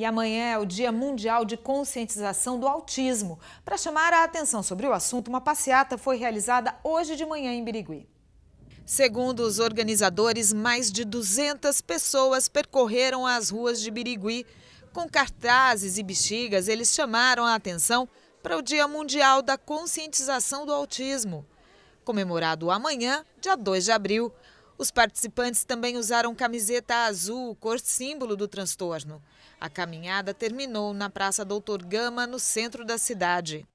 E amanhã é o Dia Mundial de Conscientização do Autismo. Para chamar a atenção sobre o assunto, uma passeata foi realizada hoje de manhã em Birigui. Segundo os organizadores, mais de 200 pessoas percorreram as ruas de Birigui. Com cartazes e bexigas, eles chamaram a atenção para o Dia Mundial da Conscientização do Autismo, comemorado amanhã, dia 2 de abril. Os participantes também usaram camiseta azul, cor símbolo do transtorno. A caminhada terminou na Praça Doutor Gama, no centro da cidade.